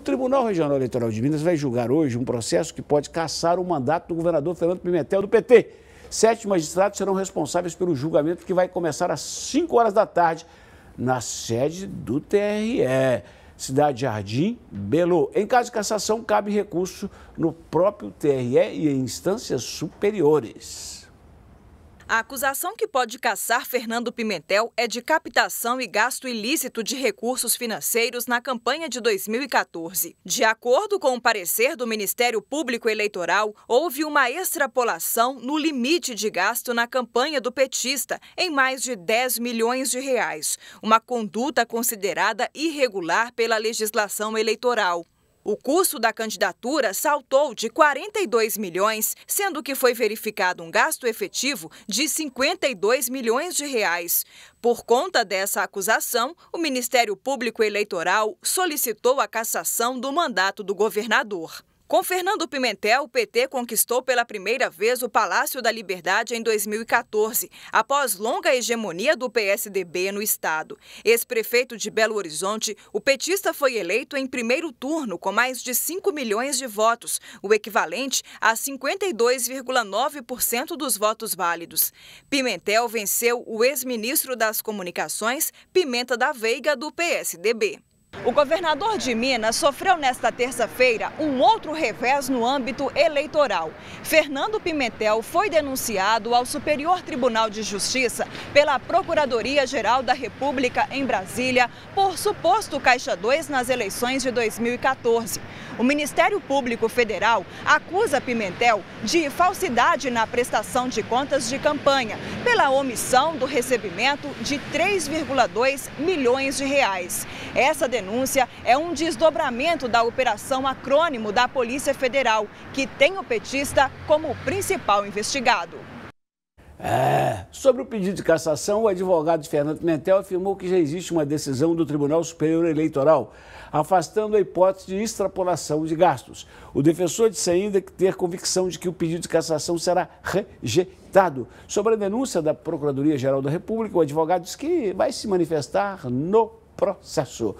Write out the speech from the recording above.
Tribunal Regional Eleitoral de Minas vai julgar hoje um processo que pode caçar o mandato do governador Fernando Pimentel do PT. Sete magistrados serão responsáveis pelo julgamento que vai começar às 5 horas da tarde na sede do TRE. Cidade Jardim, Belo. Em caso de cassação, cabe recurso no próprio TRE e em instâncias superiores. A acusação que pode caçar Fernando Pimentel é de captação e gasto ilícito de recursos financeiros na campanha de 2014. De acordo com o parecer do Ministério Público Eleitoral, houve uma extrapolação no limite de gasto na campanha do petista, em mais de 10 milhões de reais, uma conduta considerada irregular pela legislação eleitoral. O custo da candidatura saltou de 42 milhões, sendo que foi verificado um gasto efetivo de 52 milhões de reais. Por conta dessa acusação, o Ministério Público Eleitoral solicitou a cassação do mandato do governador. Com Fernando Pimentel, o PT conquistou pela primeira vez o Palácio da Liberdade em 2014, após longa hegemonia do PSDB no estado. Ex-prefeito de Belo Horizonte, o petista foi eleito em primeiro turno com mais de 5 milhões de votos, o equivalente a 52,9% dos votos válidos. Pimentel venceu o ex-ministro das Comunicações, Pimenta da Veiga, do PSDB. O governador de Minas sofreu nesta terça-feira um outro revés no âmbito eleitoral. Fernando Pimentel foi denunciado ao Superior Tribunal de Justiça pela Procuradoria-Geral da República em Brasília por suposto Caixa 2 nas eleições de 2014. O Ministério Público Federal acusa Pimentel de falsidade na prestação de contas de campanha pela omissão do recebimento de 3,2 milhões de reais. Essa denúncia denúncia é um desdobramento da operação acrônimo da Polícia Federal, que tem o petista como principal investigado. É, sobre o pedido de cassação, o advogado Fernando Mentel afirmou que já existe uma decisão do Tribunal Superior Eleitoral, afastando a hipótese de extrapolação de gastos. O defensor disse ainda que ter convicção de que o pedido de cassação será rejeitado. Sobre a denúncia da Procuradoria-Geral da República, o advogado disse que vai se manifestar no processo.